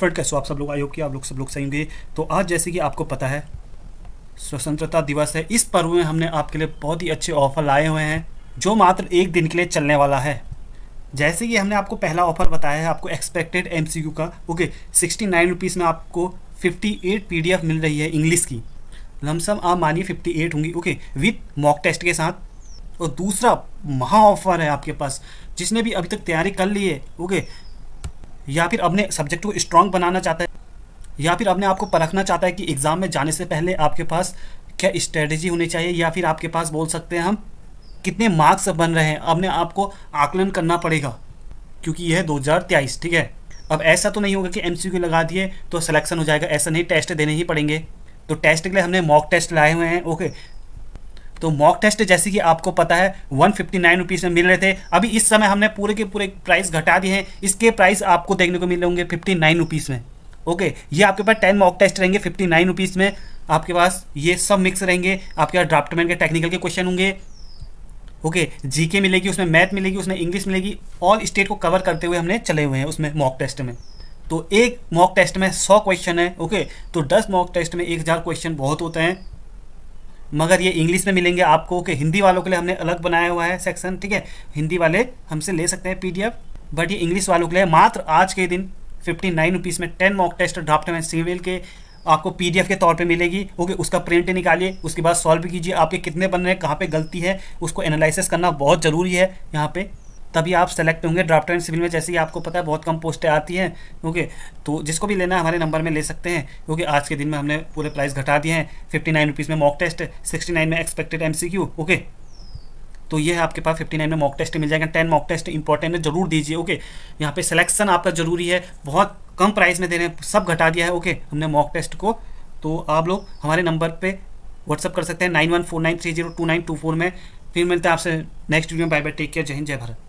friend कैसे आप सब लोग आयोग की आप लोग सब लोग सही होंगे तो आज जैसे कि आपको पता है स्वतंत्रता दिवस है इस पर्व में हमने आपके लिए बहुत ही अच्छे ऑफर लाए हुए हैं जो मात्र एक दिन के लिए चलने वाला है जैसे कि हमने आपको पहला ऑफर बताया है आपको एक्सपेक्टेड एम का ओके सिक्सटी नाइन रुपीज़ में आपको फिफ्टी एट पी मिल रही है इंग्लिश की लमसम आप मानिए फिफ्टी एट होंगी ओके विथ मॉक टेस्ट के साथ और दूसरा महा ऑफर है आपके पास जिसने भी अभी तक तैयारी कर ली है ओके या फिर अपने सब्जेक्ट को स्ट्रांग बनाना चाहता है या फिर अपने आप को परखना चाहता है कि एग्ज़ाम में जाने से पहले आपके पास क्या स्ट्रेटजी होनी चाहिए या फिर आपके पास बोल सकते हैं हम कितने मार्क्स बन रहे हैं अपने आप को आकलन करना पड़ेगा क्योंकि यह दो हज़ार तेईस ठीक है अब ऐसा तो नहीं होगा कि एम लगा दिए तो सिलेक्शन हो जाएगा ऐसा नहीं टेस्ट देने ही पड़ेंगे तो टेस्ट के लिए हमने मॉक टेस्ट लाए हुए हैं ओके तो मॉक टेस्ट जैसे कि आपको पता है वन फिफ्टी में मिल रहे थे अभी इस समय हमने पूरे के पूरे प्राइस घटा दिए हैं इसके प्राइस आपको देखने को मिले होंगे फिफ्टी में ओके ये आपके पास टेन मॉक टेस्ट रहेंगे फिफ्टी नाइन में आपके पास ये सब मिक्स रहेंगे आपके पास ड्राफ्टमैन के टेक्निकल के क्वेश्चन होंगे ओके जीके मिलेगी उसमें मैथ मिलेगी उसमें इंग्लिश मिलेगी ऑल स्टेट को कवर करते हुए हमने चले हुए हैं उसमें मॉक टेस्ट में तो एक मॉक टेस्ट में सौ क्वेश्चन है ओके तो दस मॉक टेस्ट में एक हज़ार क्वेश्चन बहुत होते हैं मगर ये इंग्लिश में मिलेंगे आपको कि हिंदी वालों के लिए हमने अलग बनाया हुआ है सेक्शन ठीक है हिंदी वाले हमसे ले सकते हैं पीडीएफ बट ये इंग्लिश वालों के लिए मात्र आज के दिन फिफ्टी नाइन रुपीज़ में टेन मॉक टेस्ट ड्राफ्ट में सिविल के आपको पीडीएफ के तौर पे मिलेगी ओके उसका प्रिंट निकालिए उसके बाद सॉल्व कीजिए आपके कितने बन रहे हैं कहाँ पे गलती है उसको एनालिसिस करना बहुत ज़रूरी है यहाँ पे तभी आप सेलेक्ट होंगे ड्राफ्ट एंड सिविल में जैसे ही आपको पता है बहुत कम पोस्टें आती हैं ओके तो जिसको भी लेना है हमारे नंबर में ले सकते हैं क्योंकि आज के दिन में हमने पूरे प्राइस घटा दिए हैं फिफ्टी नाइन रुपीज़ में मॉक टेस्ट सिक्सटी नाइन में expected M C Q okay तो ये है आपके पास 59 में मॉक टेस्ट मिल जाएगा 10 मॉक टेस्ट इंपॉर्टेंट है जरूर दीजिए ओके यहाँ पे सिलेक्शन आपका जरूरी है बहुत कम प्राइस में दे रहे हैं सब घटा दिया है ओके हमने मॉक टेस्ट को तो आप लोग हमारे नंबर पे व्हाट्सअप कर सकते हैं nine one nine three zero two nine two four में फिर मिलते हैं आपसे नेक्स्ट वीडियो में बाय बाय टेक केयर जय हिंद जय भारत